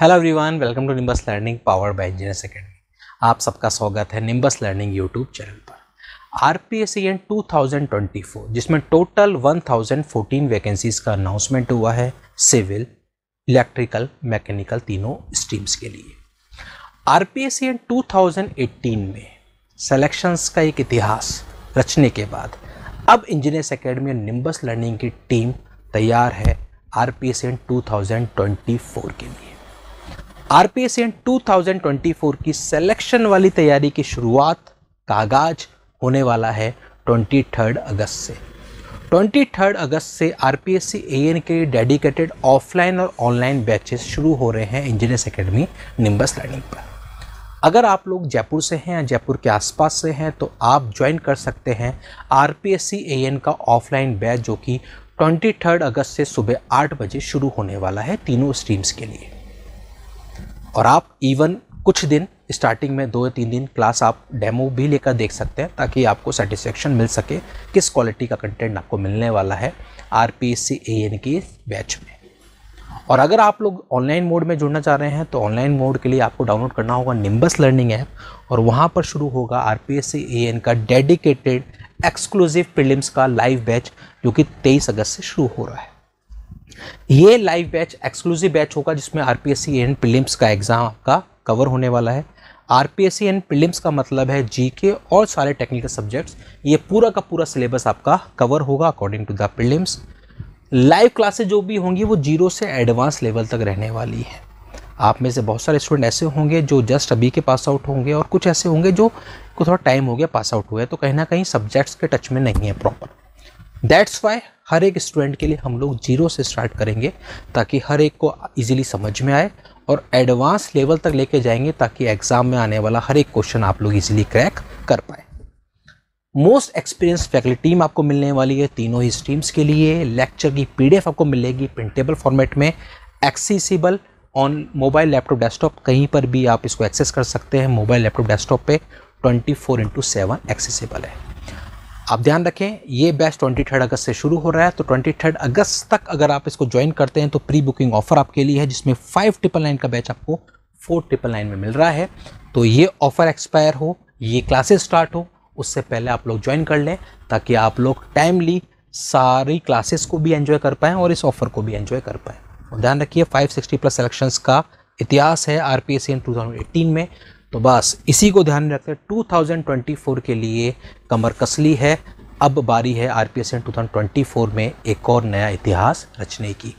Hello everyone welcome to Nimbus learning power by engineers academy आप सबका स्वागत है निम्बस लर्निंग यूट्यूब चैनल पर R P S C N two thousand twenty four जिसमें total one thousand fourteen vacancies का announcement हुआ है civil electrical mechanical तीनों स्ट्रीम्स के लिए R P S C N two thousand में सेलेक्शंस का एक इतिहास रचने के बाद अब इंजीनियर्स अकेडमी और निम्बस लर्निंग की टीम तैयार है R P S N two thousand twenty four के लिए ट्वेंटी 2024 की सिलेक्शन वाली तैयारी की शुरुआत कागाज होने वाला है 23 अगस्त से 23 अगस्त से R P S C A N के डेडिकेटेड ऑफलाइन और ऑनलाइन बैचेस शुरू हो रहे हैं इंजीनियर्स एकेडमी निम्बस लर्निंग पर अगर आप लोग जयपुर से हैं या जयपुर के आसपास से हैं तो आप ज्वाइन कर सकते हैं R P S C A N का ऑफलाइन बैच जो कि 23 अगस्त से सुबह आठ बजे शुरू होने वाला है तीनों स्ट्रीम्स के लिए और आप इवन कुछ दिन स्टार्टिंग में दो या तीन दिन क्लास आप डेमो भी लेकर देख सकते हैं ताकि आपको सेटिस्फेक्शन मिल सके किस क्वालिटी का कंटेंट आपको मिलने वाला है R P S C A N की बैच में और अगर आप लोग ऑनलाइन मोड में जुड़ना चाह रहे हैं तो ऑनलाइन मोड के लिए आपको डाउनलोड करना होगा निम्बस लर्निंग ऐप और वहाँ पर शुरू होगा R P S C A N का डेडिकेटेड एक्सक्लूसिव प्रीलिम्स का लाइव बैच जो कि तेईस अगस्त से शुरू हो रहा है ये लाइव बैच एक्सक्लूसिव बैच होगा जिसमें R P S C and prelims का एग्ज़ाम आपका कवर होने वाला है R P S C and prelims का मतलब है जी के और सारे टेक्निकल सब्जेक्ट्स ये पूरा का पूरा सिलेबस आपका कवर होगा according to the prelims live classes जो भी होंगी वो जीरो से एडवांस लेवल तक रहने वाली है आप में से बहुत सारे स्टूडेंट ऐसे होंगे जो जस्ट अभी के पास आउट होंगे और कुछ ऐसे होंगे जो को थोड़ा टाइम हो गया पास आउट हुआ है तो कहीं ना कहीं सब्जेक्ट्स के टच में नहीं है प्रॉपर दैट्स वाई हर एक स्टूडेंट के लिए हम लोग जीरो से स्टार्ट करेंगे ताकि हर एक को इजीली समझ में आए और एडवांस लेवल तक लेके जाएंगे ताकि एग्ज़ाम में आने वाला हर एक क्वेश्चन आप लोग इजीली क्रैक कर पाए मोस्ट एक्सपीरियंस फैकल्टी टीम आपको मिलने वाली है तीनों ही स्ट्रीम्स के लिए लेक्चर की पीडीएफ आपको मिलेगी प्रिंटेबल फॉर्मेट में accessible on mobile laptop desktop कहीं पर भी आप इसको एक्सेस कर सकते हैं मोबाइल लैपटॉप डेस्कटॉप पे 24 फोर इंटू सेवन एक्सेसिबल है आप ध्यान रखें ये बैच ट्वेंटी थर्ड अगस्त से शुरू हो रहा है तो ट्वेंटी थर्ड अगस्त तक अगर आप इसको ज्वाइन करते हैं तो प्री बुकिंग ऑफर आपके लिए है जिसमें फाइव ट्रिपल नाइन का बैच आपको फोर ट्रिपल नाइन में मिल रहा है तो ये ऑफ़र एक्सपायर हो ये क्लासेस स्टार्ट हो उससे पहले आप लोग ज्वाइन कर लें ताकि आप लोग टाइमली सारी क्लासेस को भी एंजॉय कर पाएँ और इस ऑफ़र को भी एंजॉय कर पाएँ ध्यान रखिए 560 प्लस सेलेक्शन का इतिहास है R P S N two में तो बस इसी को ध्यान में रखते हैं टू के लिए कमर कसली है अब बारी है R P S N two में एक और नया इतिहास रचने की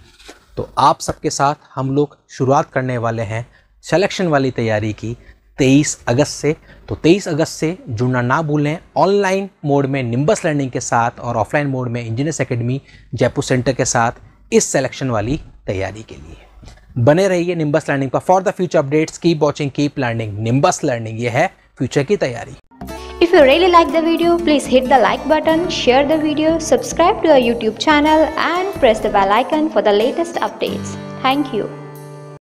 तो आप सबके साथ हम लोग शुरुआत करने वाले हैं सेलेक्शन वाली तैयारी की 23 अगस्त से तो 23 अगस्त से जुड़ना ना भूलें ऑनलाइन मोड में निम्बस लर्निंग के साथ और ऑफलाइन मोड में इंजीनियर्स एकेडमी जयपुर सेंटर के साथ इस सेलेक्शन वाली तैयारी के लिए बने रहिए निम्बस लर्निंग पर for the future updates keep watching keep learning Nimbus learning ये है फ्यूचर की तैयारी If you really like the video, please hit the like button, share the video, subscribe to our YouTube channel and press the bell icon for the latest updates. Thank you.